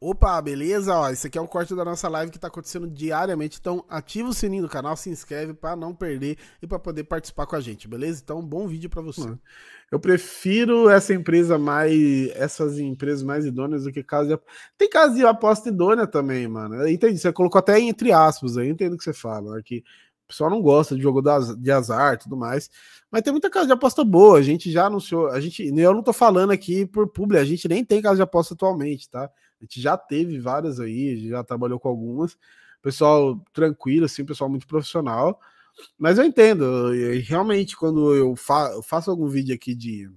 Opa, beleza? Ó, esse aqui é o corte da nossa live que está acontecendo diariamente, então ativa o sininho do canal, se inscreve para não perder e para poder participar com a gente, beleza? Então, bom vídeo para você. É. eu prefiro essa empresa mais, essas empresas mais idôneas do que casa de Tem casa de aposta idônea também, mano. Entendi, você colocou até entre aspas aí, entendo o que você fala, né? que o pessoal não gosta de jogo de azar e tudo mais. Mas tem muita casa de aposta boa, a gente já anunciou, a gente, eu não estou falando aqui por público, a gente nem tem casa de aposta atualmente, tá? A gente já teve várias aí, a gente já trabalhou com algumas. Pessoal tranquilo, assim, pessoal muito profissional. Mas eu entendo, eu, realmente, quando eu, fa eu faço algum vídeo aqui de,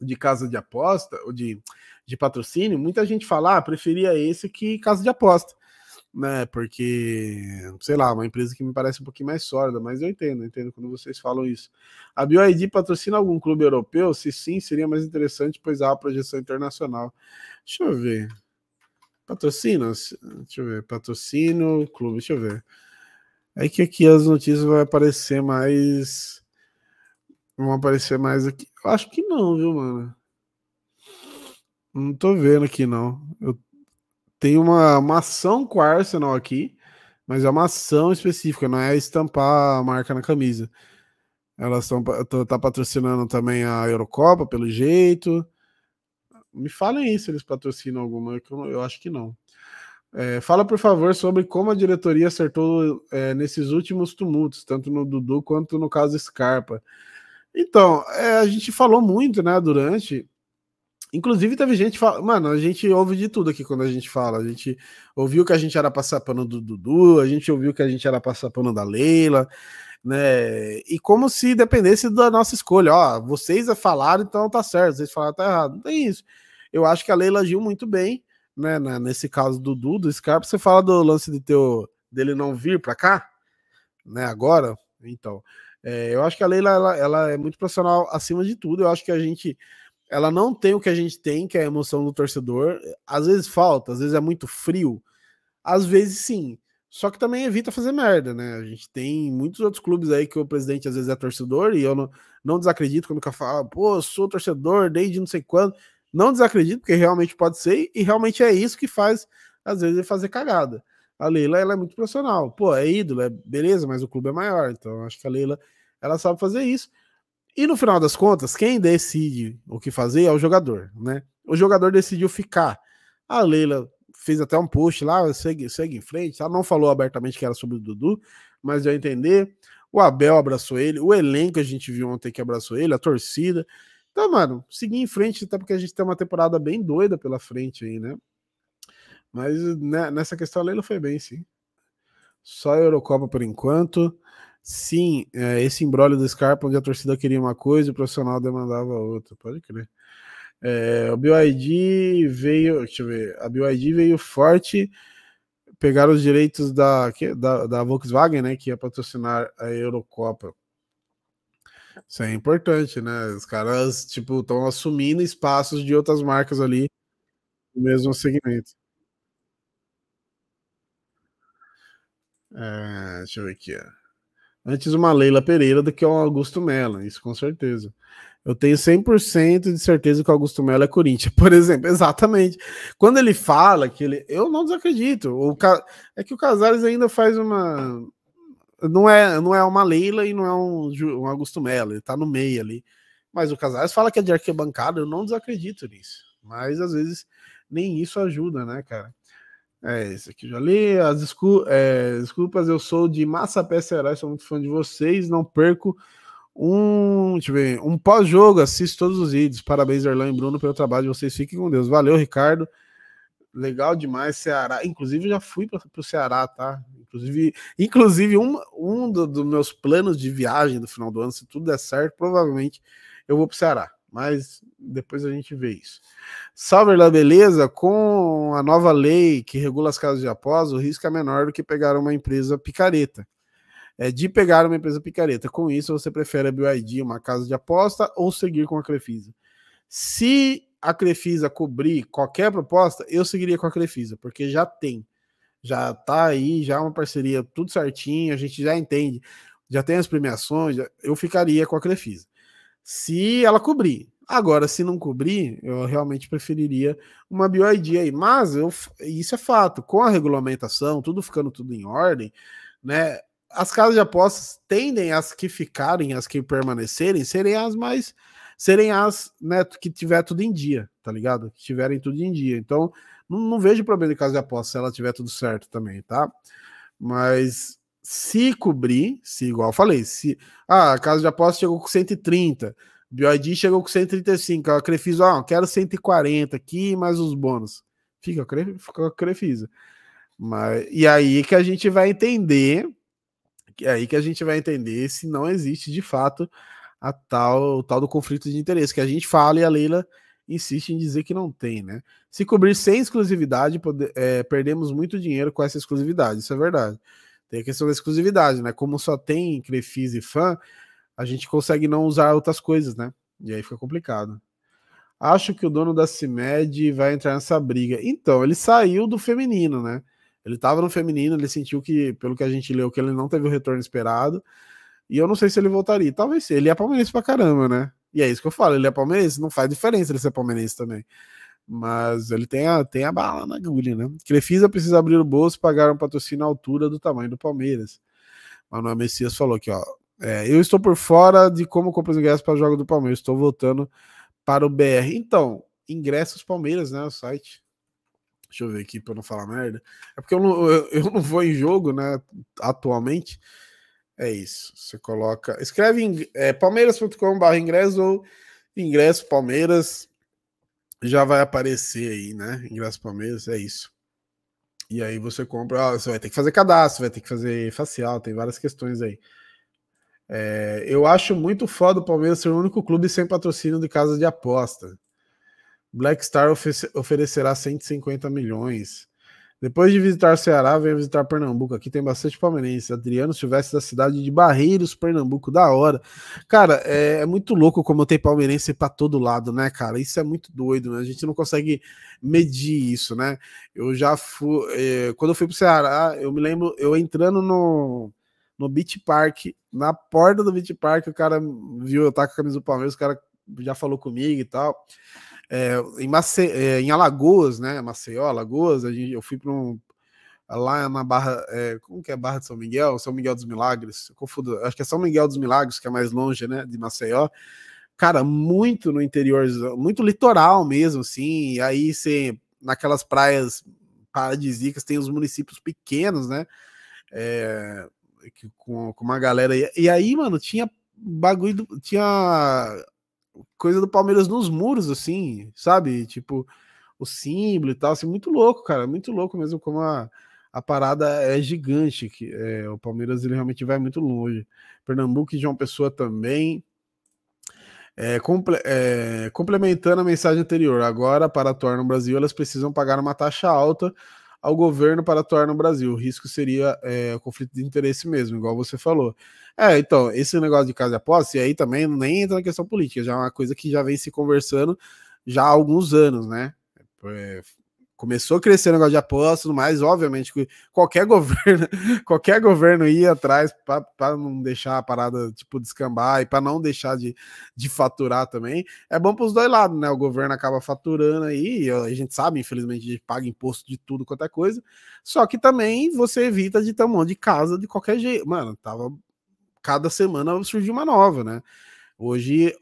de casa de aposta, ou de, de patrocínio, muita gente fala, ah, preferia esse que casa de aposta né? Porque, sei lá, uma empresa que me parece um pouquinho mais sólida, mas eu entendo, eu entendo quando vocês falam isso. A BioID patrocina algum clube europeu? Se sim, seria mais interessante, pois há a projeção internacional. Deixa eu ver. Patrocinos? Deixa eu ver. Patrocínio, clube, deixa eu ver. É que aqui as notícias vai aparecer mais. Vão aparecer mais aqui. Eu acho que não, viu, mano? Não tô vendo aqui, não. Eu tenho uma, uma ação com a Arsenal aqui, mas é uma ação específica, não é estampar a marca na camisa. Elas estão tá, tá patrocinando também a Eurocopa, pelo jeito. Me falem aí se eles patrocinam alguma, eu, eu acho que não. É, fala, por favor, sobre como a diretoria acertou é, nesses últimos tumultos, tanto no Dudu quanto no caso Scarpa. Então, é, a gente falou muito, né, durante. Inclusive, teve gente falando. Mano, a gente ouve de tudo aqui quando a gente fala. A gente ouviu que a gente era passar pano do Dudu, a gente ouviu que a gente era passar pano da Leila, né? E como se dependesse da nossa escolha. Ó, vocês falaram, então tá certo, vocês falaram, tá errado. Não tem isso eu acho que a Leila agiu muito bem, né? Na, nesse caso do Dudu, do Scarpa, você fala do lance de teu, dele não vir para cá, né? Agora, então, é, eu acho que a Leila ela, ela, é muito profissional acima de tudo. Eu acho que a gente, ela não tem o que a gente tem, que é a emoção do torcedor. Às vezes falta, às vezes é muito frio, às vezes sim. Só que também evita fazer merda, né? A gente tem muitos outros clubes aí que o presidente às vezes é torcedor e eu não, não desacredito quando o cara fala, ah, pô, sou torcedor desde não sei quando. Não desacredito, porque realmente pode ser, e realmente é isso que faz, às vezes, ele fazer cagada. A Leila ela é muito profissional. Pô, é ídolo, é beleza, mas o clube é maior. Então, acho que a Leila ela sabe fazer isso. E no final das contas, quem decide o que fazer é o jogador, né? O jogador decidiu ficar. A Leila fez até um post lá, segue, segue em frente, ela não falou abertamente que era sobre o Dudu, mas eu entender. O Abel abraçou ele, o elenco a gente viu ontem que abraçou ele, a torcida. Então, mano, seguir em frente, até porque a gente tem uma temporada bem doida pela frente aí, né? Mas né, nessa questão a Leila foi bem, sim. Só a Eurocopa por enquanto. Sim, é, esse embrólio do Scarpa, onde a torcida queria uma coisa e o profissional demandava outra. Pode crer. É, o BYD veio, deixa eu ver, a BYD veio forte, pegar os direitos da, da, da Volkswagen, né, que ia patrocinar a Eurocopa. Isso é importante, né? Os caras, tipo, estão assumindo espaços de outras marcas ali no mesmo segmento. É, deixa eu ver aqui. Ó. Antes uma Leila Pereira do que um Augusto Mello, isso com certeza. Eu tenho 100% de certeza que o Augusto Mello é Corinthians, por exemplo. Exatamente. Quando ele fala que ele. Eu não desacredito. O, é que o Casares ainda faz uma não é, não é uma Leila e não é um, um Augusto Mello, ele tá no meio ali. Mas o Casares fala que é de arquibancada, eu não desacredito nisso. Mas às vezes nem isso ajuda, né, cara? É, esse aqui já li. As descul é, desculpas, eu sou de Massapé Ceará, sou muito fã de vocês, não perco um, um pós-jogo, assisto todos os vídeos. Parabéns, Erlan e Bruno, pelo trabalho de vocês. Fiquem com Deus. Valeu, Ricardo. Legal demais, Ceará. Inclusive, já fui para o Ceará, tá? Inclusive, inclusive um, um dos do meus planos de viagem do final do ano, se tudo der certo, provavelmente eu vou para o Ceará. Mas depois a gente vê isso. Salve lá, beleza? Com a nova lei que regula as casas de após, o risco é menor do que pegar uma empresa picareta. É de pegar uma empresa picareta. Com isso, você prefere a BYD, uma casa de aposta, ou seguir com a Crefisa? Se a Crefisa cobrir qualquer proposta, eu seguiria com a Crefisa, porque já tem já tá aí, já é uma parceria, tudo certinho, a gente já entende, já tem as premiações, já, eu ficaria com a Crefisa. Se ela cobrir. Agora, se não cobrir, eu realmente preferiria uma BioID aí. Mas eu, isso é fato, com a regulamentação, tudo ficando tudo em ordem, né? As casas de apostas tendem as que ficarem, as que permanecerem, serem as mais serem as né, que tiver tudo em dia, tá ligado? Que tiverem tudo em dia. Então, não, não vejo problema de casa de aposta se ela tiver tudo certo também, tá? Mas se cobrir, se igual eu falei, se ah, a casa de aposta chegou com 130, BioID chegou com 135, a Crefisa, ah, quero 140 aqui mais os bônus. Fica, a Crefisa. Mas, e aí que a gente vai entender, é aí que a gente vai entender se não existe de fato a tal, o tal do conflito de interesse, que a gente fala e a Leila insiste em dizer que não tem, né? Se cobrir sem exclusividade, pode, é, perdemos muito dinheiro com essa exclusividade, isso é verdade. Tem a questão da exclusividade, né? Como só tem Crefisa e fã, a gente consegue não usar outras coisas, né? E aí fica complicado. Acho que o dono da CIMED vai entrar nessa briga. Então, ele saiu do feminino, né? Ele estava no feminino, ele sentiu que, pelo que a gente leu, que ele não teve o retorno esperado. E eu não sei se ele voltaria. Talvez sim. Ele é palmeirense pra caramba, né? E é isso que eu falo. Ele é palmeirense. Não faz diferença ele ser palmeirense também. Mas ele tem a, tem a bala na agulha, né? Crefisa precisa abrir o bolso e pagar um patrocínio à altura do tamanho do Palmeiras. Manuel Messias falou aqui, ó. É, eu estou por fora de como comprar os ingressos para jogo do Palmeiras. Estou voltando para o BR. Então, ingressos Palmeiras, né? O site. Deixa eu ver aqui para não falar merda. É porque eu não, eu, eu não vou em jogo, né? Atualmente. É isso. Você coloca. Escreve em é, palmeiras.com.br ingresso ou ingresso Palmeiras. Já vai aparecer aí, né? Ingresso Palmeiras, é isso. E aí você compra. Ah, você vai ter que fazer cadastro, vai ter que fazer facial, tem várias questões aí. É, eu acho muito foda o Palmeiras ser o único clube sem patrocínio de casa de aposta. Blackstar Star oferecerá 150 milhões. Depois de visitar Ceará, venho visitar Pernambuco. Aqui tem bastante palmeirense. Adriano Silvestre da cidade de Barreiros, Pernambuco, da hora. Cara, é, é muito louco como tem palmeirense para todo lado, né, cara? Isso é muito doido, né? A gente não consegue medir isso, né? Eu já fui. É, quando eu fui pro Ceará, eu me lembro, eu entrando no, no Beach Park, na porta do Beach Park, o cara viu eu estar com a camisa do Palmeiras, o cara já falou comigo e tal. É, em, Mace... É, em Alagoas, né? Maceió, Alagoas, a gente, eu fui para um. Lá na é Barra. É, como que é a Barra de São Miguel? São Miguel dos Milagres. Eu confundo. Acho que é São Miguel dos Milagres, que é mais longe, né? De Maceió. Cara, muito no interior, muito litoral mesmo, assim. E aí você. Naquelas praias paradisíacas, tem os municípios pequenos, né? É, com, com uma galera. E, e aí, mano, tinha bagulho. Tinha coisa do Palmeiras nos muros, assim, sabe? Tipo, o símbolo e tal, assim, muito louco, cara, muito louco mesmo como a, a parada é gigante, que é, o Palmeiras ele realmente vai muito longe. Pernambuco e João Pessoa também. É, comple é, complementando a mensagem anterior, agora para atuar no Brasil elas precisam pagar uma taxa alta ao governo para atuar no Brasil. O risco seria é, conflito de interesse mesmo, igual você falou. É, então, esse negócio de casa de posse aí também nem entra na questão política, já é uma coisa que já vem se conversando já há alguns anos, né? É, começou a crescer o negócio de aposta mas mais, obviamente qualquer governo, qualquer governo ia atrás para não deixar a parada tipo descambar e para não deixar de, de faturar também. É bom para os dois lados, né? O governo acaba faturando aí, a gente sabe, infelizmente, a gente paga imposto de tudo quanto é coisa. Só que também você evita de ter um monte de casa de qualquer jeito. Mano, tava cada semana surgiu uma nova, né? Hoje,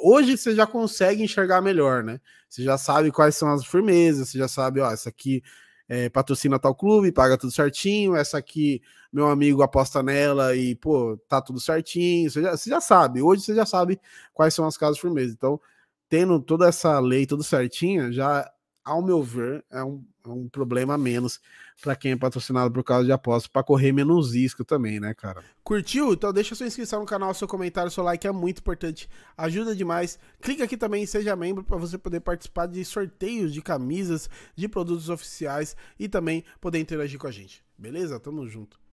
hoje você já consegue enxergar melhor, né? Você já sabe quais são as firmezas, você já sabe, ó, essa aqui é, patrocina tal clube, paga tudo certinho, essa aqui meu amigo aposta nela e, pô, tá tudo certinho. Você já, você já sabe, hoje você já sabe quais são as casas firmezas. Então, tendo toda essa lei tudo certinha, já, ao meu ver, é um, um problema a menos para quem é patrocinado por causa de apostas para correr menos risco também, né, cara? Curtiu? Então deixa sua inscrição no canal, seu comentário, seu like é muito importante, ajuda demais. Clica aqui também em seja membro para você poder participar de sorteios de camisas, de produtos oficiais e também poder interagir com a gente. Beleza? Tamo junto.